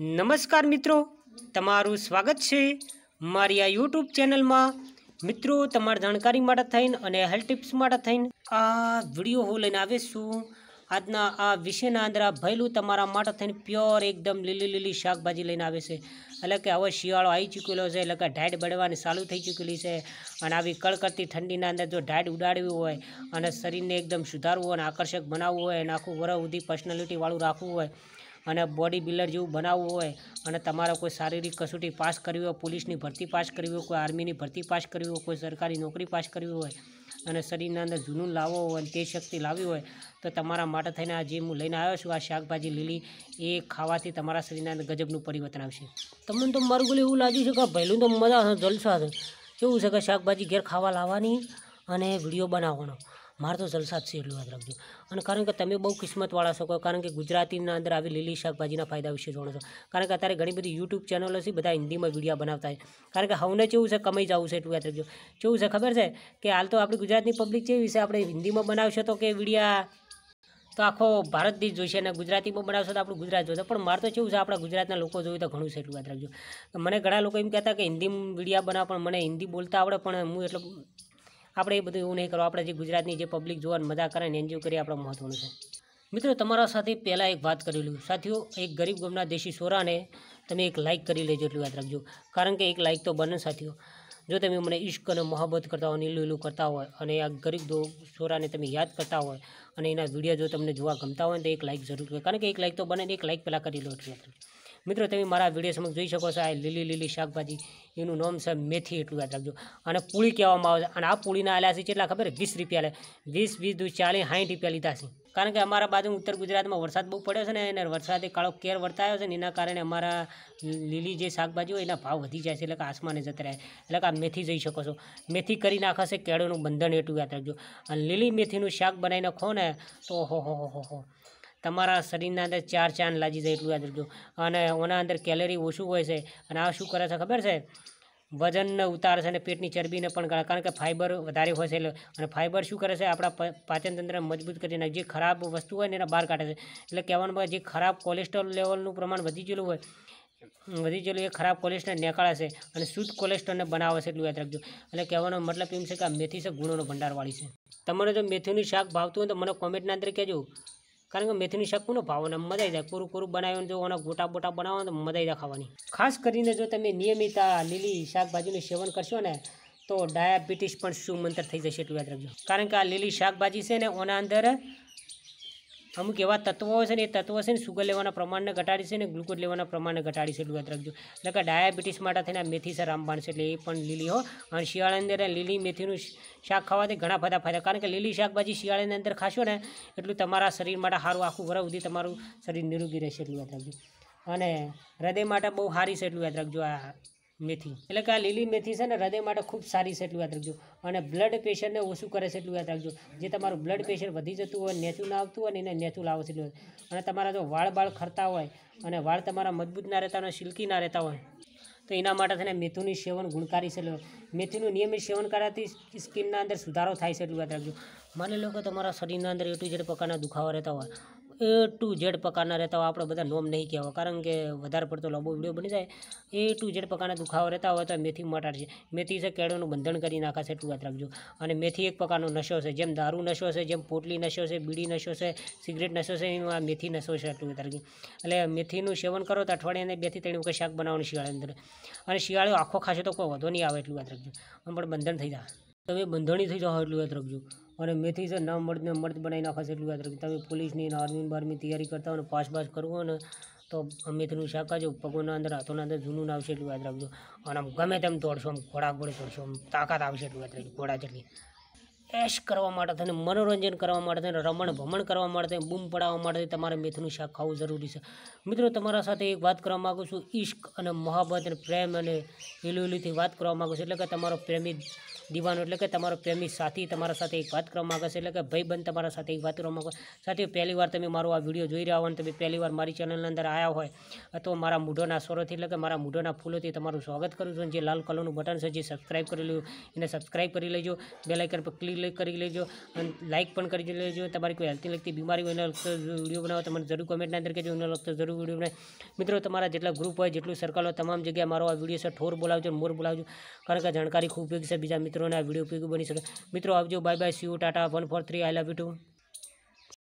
નમસ્કાર મિત્રો તમારું સ્વાગત છે મારી આ યુટ્યુબ ચેનલમાં મિત્રો તમારી જાણકારી માટે થઈને અને હેલ્થ ટિપ્સ માટે થઈને આ વિડીયો હું લઈને આવીશું આજના આ વિષયના અંદર આ ભયલું તમારા માટે થઈને પ્યોર એકદમ લીલી લીલી શાકભાજી લઈને આવે છે એટલે કે હવે શિયાળો આવી ચૂકેલો છે એટલે કે ઢાઢ બળવાની ચાલુ થઈ ચૂકેલી છે અને આવી કળકળતી ઠંડીના અંદર જો ઢાઢ ઉડાડવી હોય અને શરીરને એકદમ સુધારવું હોય અને આકર્ષક બનાવવું હોય અને આખું વરહ સુધી પર્સનાલિટીવાળું રાખવું હોય અને બોડીબિલ્ડર જેવું બનાવવું હોય અને તમારો કોઈ શારીરિક કસોટી પાસ કર્યો હોય પોલીસની ભરતી પાસ કર્યો હોય કોઈ આર્મીની ભરતી પાસ કર્યો હોય કોઈ સરકારી નોકરી પાસ કર્યો હોય અને શરીરમાં અંદર જુનૂન લાવવો હોય અને તે શક્તિ લાવવી હોય તો તમારા માટે થઈને આ જે હું લઈને આવ્યો છું આ શાકભાજી લીલી એ ખાવાથી તમારા શરીરમાં ગજબનું પરિવર્તન આવશે તમને તો મરગુલ એવું લાગ્યું કે ભયલું તો મજા આવશે જલસા છે કેવું છે કે શાકભાજી ઘેર ખાવા લાવવાની અને વિડિયો બનાવવાનો મારે તો જલસાદ છે એટલું યાદ રાખજો અને કારણ કે તમે બહુ કિસ્મતવાળા છો કારણ કે ગુજરાતીના અંદર આવી લીલી શાકભાજીના ફાયદા વિશે જાણો છો કારણ કે અત્યારે ઘણી બધી યુટ્યુબ ચેનલો છે બધા હિન્દીમાં વિડીયા બનાવતા હોય કારણ કે હવને કેવું છે કમાઈ જવું છે એટલું યાદ રાખજો જેવું છે ખબર છે કે હાલ તો આપણી ગુજરાતની પબ્લિક છે વિશે આપણે હિન્દીમાં બનાવશો તો કે વિડીયા તો આખો ભારત દેશ જોઈશે અને ગુજરાતીમાં બનાવશો તો આપણું ગુજરાત જોશે પણ મારે તો કેવું છે આપણા ગુજરાતના લોકો જોઈએ તો ઘણું છે એટલું યાદ રાખજો મને ઘણા લોકો એમ કહેતા કે હિન્દી વિડીયા બનાવ પણ મને હિન્દી બોલતા આવડે પણ હું એટલું આપણે એ બધું એવું નહીં કરો આપણે જે ગુજરાતની જે પબ્લિક જોવાની મજા કરે ને એન્જોય કરીએ આપણે મહત્ત્વનું છે મિત્રો તમારા સાથે પહેલાં એક વાત કરેલું સાથીઓ એક ગરીબ ગમના દેશી સોરાને તમે એક લાઇક કરી લેજો એટલું યાદ રાખજો કારણ કે એક લાઇક તો બને સાથીઓ જો તમે મને ઈશ્ક અને મહોબ્બત કરતા હોય નીલું લીલું કરતા હોય અને આ ગરીબ દો છોરાને તમે યાદ કરતા હોય અને એના વિડીયો જો તમને જોવા ગમતા હોય તો એક લાઇક જરૂર કરો કારણ કે એક લાઇક તો બને એક લાઇક પહેલાં કરી લો એટલું એટલે મિત્રો તમે મારા વિડીયો સમક્ષ જોઈ શકો છો આ લીલી લીલી શાકભાજી એનું નામ છે મેથી એટલું યાદ રાખજો અને પૂળી કહેવામાં આવે છે અને આ પૂળીના આલ્યા છે કેટલા ખબર વીસ રૂપિયા લે વીસ વીસ દૂધ ચાલીસ સાઠ રૂપિયા લીધા છે કારણ કે અમારા બાજુ ઉત્તર ગુજરાતમાં વરસાદ બહુ પડ્યો છે ને એને વરસાદે કાળો કેર વર્તાયો છે ને એના કારણે અમારા લીલી જે શાકભાજી હોય એના ભાવ વધી જાય છે એટલે કે આસમાને જતા રહે એટલે કે આ મેથી જઈ શકો છો મેથી કરી નાખે છે કેળોનું બંધન એટલું યાદ રાખજો અને લીલી મેથીનું શાક બનાવીને ખો ને તો હો હો હો હો તમારા શરીના દે ચાર ચાન લાજી દે એટલું યાદ રાખજો અને ઓના અંદર કેલરી ઓછું હોય છે અને આ શું કરે છે ખબર છે વજન ને ઉતારે છે ને પેટની ચરબી ને પણ કારણે કે ફાઈબર વધારે હોય છે એટલે અને ફાઈબર શું કરે છે આપડા પાચનતંત્ર ને મજબૂત કરે ને જે ખરાબ વસ્તુ હોય ને એના બહાર કાઢે એટલે કહેવાનો મતલબ છે કે ખરાબ કોલેસ્ટ્રોલ લેવલ નું પ્રમાણ વધી જelo હોય વધી જelo એ ખરાબ કોલેસ્ટ્રોલ ને કાઢે છે અને સુટ કોલેસ્ટ્રોલ ને બનાવે છે એટલું યાદ રાખજો એટલે કહેવાનો મતલબ એ એમ છે કે મેથી છે ગુણોનો ભંડાર વાળી છે તમારે જો મેથી ની શાક ભાવતું હોય તો મને કોમેન્ટ માં અંદર કહેજો કારણ કે મેથીની શક્કુનો ભાવ અને મજા આવી જાય કોરું કોરું બનાવીને જો ઓના ગોટા બોટા બનાવવા તો મજા આવી ખાવાની ખાસ કરીને જો તમે નિયમિત લીલી શાકભાજીનું સેવન કરશો ને તો ડાયાબિટીસ પણ સુમંતર થઈ જશે એટલું યાદ રાખજો કારણ કે આ લીલી શાકભાજી છે ને એના અંદર તમુ કેવા તત્વો છે ને તત્વો છે ને સુગર લેવાના પ્રમાણને ઘટાડી છે ને گلوકોઝ લેવાના પ્રમાણને ઘટાડી છે એ ઉત રાખજો નકા ડાયાબિટીસ માંટા થાને મેથી સાર આમ પણ છે એટલે એ પણ લીલી હો અને શિયાળે ની અંદર ને લીલી મેથી નું શાક ખાવા દે ઘણા ફાયદા થાય કારણ કે લીલી શાકભાજી શિયાળે ની અંદર ખાશો ને એટલું તમારા શરીર માં ડા હારું આખું ભરા ઉndi તમારું શરીર નિરોગી રહેશે એ યાદ રાખજો અને હૃદય માંટા બહુ હારી છે એટલું યાદ રાખજો આ મેથી એટલે કે આ લીલી મેથી છે ને હૃદય માટે ખૂબ સારી છે એટલું યાદ રાખજો અને બ્લડ પ્રેશરને ઓછું કરે છે એટલું યાદ રાખજો જે તમારું બ્લડ પ્રેશર વધી જતું હોય નેચું ના આવતું હોય ને એને નેચું લાવો છે અને તમારા જો વાળ બાળ ખરતા હોય અને વાળ તમારા મજબૂત ના રહેતા અને સિલ્કી ના રહેતા હોય તો એના માટે થઈને મેથીનું સેવન ગુણકારી છે મેથીનું નિયમિત સેવન કરવાથી સ્કિનના અંદર સુધારો થાય છે એટલું યાદ રાખજો માની લો કે તમારા શરીરના અંદર એટલું જેટલા પ્રકારના દુખાવા રહેતા હોય એ ટુ ઝેડ પ્રકારના રહેતા હોય આપણે બધા નોમ નહીં કહેવાય કારણ કે વધારે પડતો લાંબો વિડીયો બની જાય એ ટુ ઝેડ પ્રકારના દુખાવો રહેતા હોય તો મેથી છે મેથી છે કેળોનું બંધન કરી નાખાશે ટુ યાદ રાખજો અને મેથી એક પ્રકારનો નશો છે જેમ દારૂ નશો છે જેમ પોટલી નશો છે બીડી નશો છે સિગરેટ નશો છે એનું આ મેથી નશો છે ટુ યાદ રાખજો એટલે મેથીનું સેવન કરો તો અઠવાડિયાને બેથી ત્રણ વખત શાક બનાવવાનું શિયાળા અંદર અને શિયાળો આખો ખાશે તો કોઈ વધો નહીં આવે એટલું યાદ રાખજો પણ બંધન થઈ જાય તમે બંધણી થઈ જાઓ એટલું યાદ રાખજો અને મેથી છે નામ મર્દને મર્દ બનાવી નાખવા છે એટલું યાદ રાખજો તમે પોલીસની અને આર્મી બાર્મી તૈયારી કરતા અને પાસ બાસ કરવો ને તો મેથીનું શાક જ પગોના અંદર હાથોના અંદર જૂનું આવશે એટલું યાદ રાખજો અને આમ ગમે તેમ તોડશો આમ ઘોડા ઘોડે તોડશો આમ તાકાત આવશે એટલું યાદ રાખજો ઘોડા જેટલી ऐश करवा मार्ता ने मनोरंजन करवा मार्ता ने रमन भमन करवा मार्ता ने बूम पड़ावा मार्ता तुम्हारे मिथुन शाखाऊ जरूरी छे मित्रों तुम्हारा साथे एक बात करा मागो छु इश्क ने मोहब्बत ने प्रेम ने हेलुली थी बात करा मागो छु એટલે કે તમારો પ્રેમી દીવાનો એટલે કે તમારો પ્રેમી સાથી તમારા સાથે એક વાત કરવા માગ છે એટલે કે ભઈ બન તમારા સાથે એક વાત કરવા સાથી પહેલી વાર તમે મારું આ વિડિયો જોઈ રહ્યા હોંત તમે પહેલી વાર મારી ચેનલ અંદર આયા હોય તો મારા મૂઢોના સરોથી એટલે કે મારા મૂઢોના ફૂલોથી તમારું સ્વાગત કરું છું અને જે લાલ કલરનું બટન છે જે સબ્સ્ક્રાઇબ કરેલું એને સબ્સ્ક્રાઇબ કરી લેજો બેલ આઇકન પર ક્લિક કરી લેજો લાઇક પણ કરી લેજો તમારી કોઈ હેલ્થની લગતી બીમારી હોય એને લગતો વિડીયો બનાવો તમને જરૂર કોમેન્ટના અંદર કહેજો એને લગતો જરૂર વિડીયો બનાવે મિત્રો તમારા જેટલા ગ્રુપ હોય જેટલું સર્કલ હોય તમામ જગ્યાએ મારો આ વિડીયો છે ઠોર બોલાવજો મોર બોલાવજો કારણ કે જાણકારી ખૂબ ઉપયોગી છે બીજા મિત્રોને આ વિડીયો ઉપયોગી બની શકે મિત્રો આવજો bye bye see you tata one four three I love you two